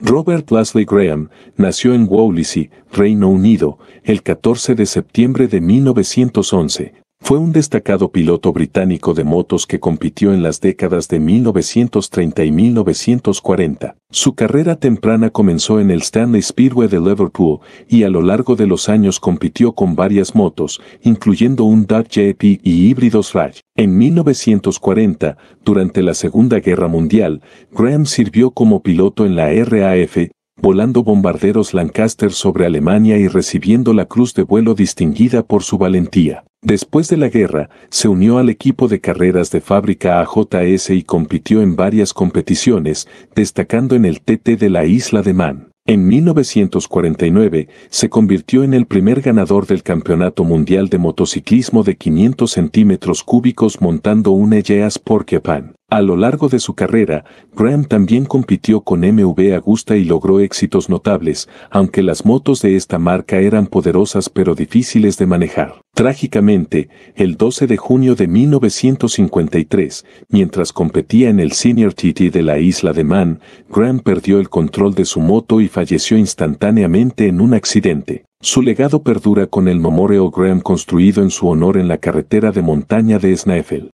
Robert Leslie Graham nació en Wallasey, Reino Unido, el 14 de septiembre de 1911, fue un destacado piloto británico de motos que compitió en las décadas de 1930 y 1940. Su carrera temprana comenzó en el Stanley Speedway de Liverpool y a lo largo de los años compitió con varias motos, incluyendo un Dodge JP y híbridos Raj. En 1940, durante la Segunda Guerra Mundial, Graham sirvió como piloto en la RAF, volando bombarderos Lancaster sobre Alemania y recibiendo la Cruz de Vuelo distinguida por su valentía. Después de la guerra, se unió al equipo de carreras de fábrica AJS y compitió en varias competiciones, destacando en el TT de la isla de Man. En 1949, se convirtió en el primer ganador del Campeonato Mundial de Motociclismo de 500 centímetros cúbicos montando una e Egeas Porcupine. A lo largo de su carrera, Graham también compitió con MV Agusta y logró éxitos notables, aunque las motos de esta marca eran poderosas pero difíciles de manejar. Trágicamente, el 12 de junio de 1953, mientras competía en el Senior TT de la isla de Man, Graham perdió el control de su moto y falleció instantáneamente en un accidente. Su legado perdura con el Memorial Graham construido en su honor en la carretera de montaña de Snaefell.